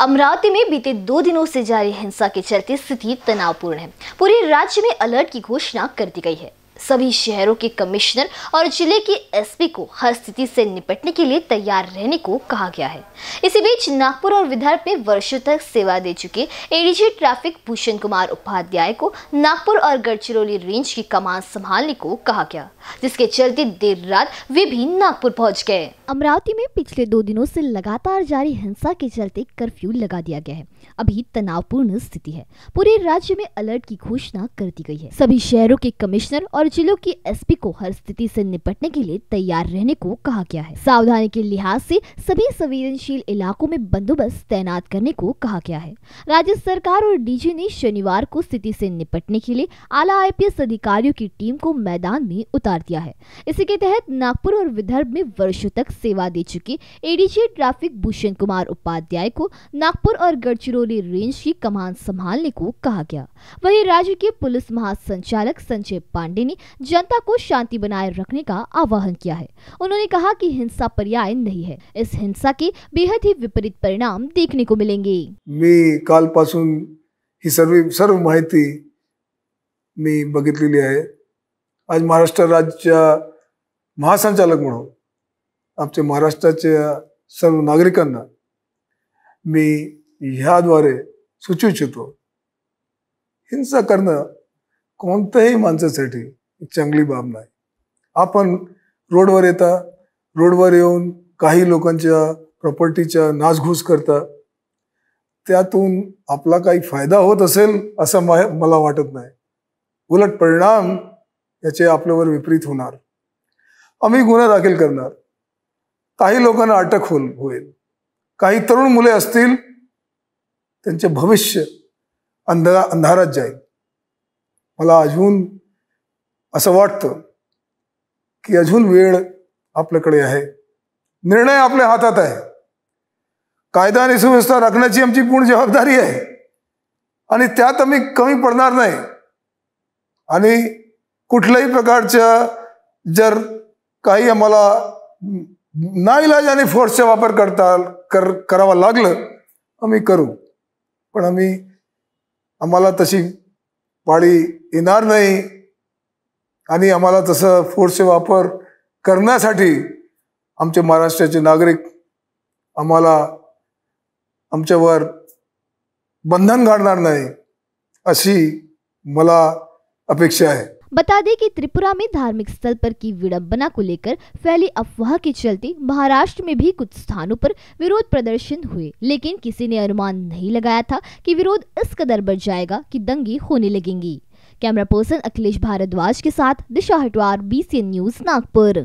अमरावती में बीते दो दिनों से जारी हिंसा के चलते स्थिति तनावपूर्ण है पूरे राज्य में अलर्ट की घोषणा कर दी गई है सभी शहरों के कमिश्नर और जिले के एसपी को हर स्थिति से निपटने के लिए तैयार रहने को कहा गया है इसी बीच नागपुर और विदर्भ में वर्षों तक सेवा दे चुके एडीजी ट्रैफिक भूषण कुमार उपाध्याय को नागपुर और गढ़चिरौली रेंज की कमान संभालने को कहा गया जिसके चलते देर रात वे भी नागपुर पहुँच गए अमरावती में पिछले दो दिनों से लगातार जारी हिंसा के चलते कर्फ्यू लगा दिया गया है अभी तनावपूर्ण स्थिति है पूरे राज्य में अलर्ट की घोषणा कर दी गई है सभी शहरों के कमिश्नर और और जिलों के एसपी को हर स्थिति से निपटने के लिए तैयार रहने को कहा गया है सावधानी के लिहाज से सभी संवेदनशील इलाकों में बंदोबस्त तैनात करने को कहा गया है राज्य सरकार और डीजी ने शनिवार को स्थिति से निपटने के लिए आला आईपीएस अधिकारियों की टीम को मैदान में उतार दिया है इसी के तहत नागपुर और विदर्भ में वर्षो तक सेवा दे चुके एडीजी ट्रैफिक भूषण कुमार उपाध्याय को नागपुर और गढ़चिरौली रेंज की कमान संभालने को कहा गया वहीं राज्य के पुलिस महासंचालक संजय पांडे ने जनता को शांति बनाए रखने का आह्वान किया है उन्होंने कहा कि हिंसा पर्याय नहीं है इस हिंसा के बेहद ही विपरीत परिणाम देखने को मिलेंगे मी कालपासून ही सर्व सर्व माहिती मी बघितलेली है आज महाराष्ट्र राज्य महासंचालक म्हणून आमच्या महाराष्ट्राच्या सर्व नागरिकांना मी ह्याद्वारे सुचू इच्छितो हिंसा करना करणं कोणत्याही माणसासाठी चांगली बाब नाही आपण रोडवर येता रोडवर येऊन काही लोकांच्या प्रॉपर्टीच्या नासघूस करता त्यातून आपला काही फायदा होत असेल असं मला वाटत नाही उलट परिणाम याचे आपल्यावर विपरीत होणार आम्ही गुन्हा दाखल करणार काही लोकांना अटक होईल होईल काही तरुण मुले असतील त्यांचे भविष्य अंधारा अंधारात जाईल मला अजून असं वाटतं की अजून वेळ आपल्याकडे आहे निर्णय आपल्या हातात आहे कायदा आणि सुव्यवस्था राखण्याची आमची पूर्ण जबाबदारी आहे आणि त्यात आम्ही कमी पडणार नाही आणि कुठल्याही प्रकारच्या जर काही आम्हाला नाइलाज आणि फोर्सचा वापर करता कर करावा लागलं आम्ही करू पण आम्ही आम्हाला तशी पाळी येणार नाही तस फोर्स से फोर्सचे करना आम्चे महाराष्ट्र के नागरिक आम आम बंधन घड़ना नहीं अशी मला अपेक्षा है बता दें कि त्रिपुरा में धार्मिक स्थल पर की विडंबना को लेकर फैली अफवाह के चलते महाराष्ट्र में भी कुछ स्थानों पर विरोध प्रदर्शन हुए लेकिन किसी ने अनुमान नहीं लगाया था कि विरोध इस कदर बढ़ जाएगा कि दंगे होने लगेंगी कैमरा पर्सन अखिलेश भारद्वाज के साथ दिशा हटवार बी न्यूज नागपुर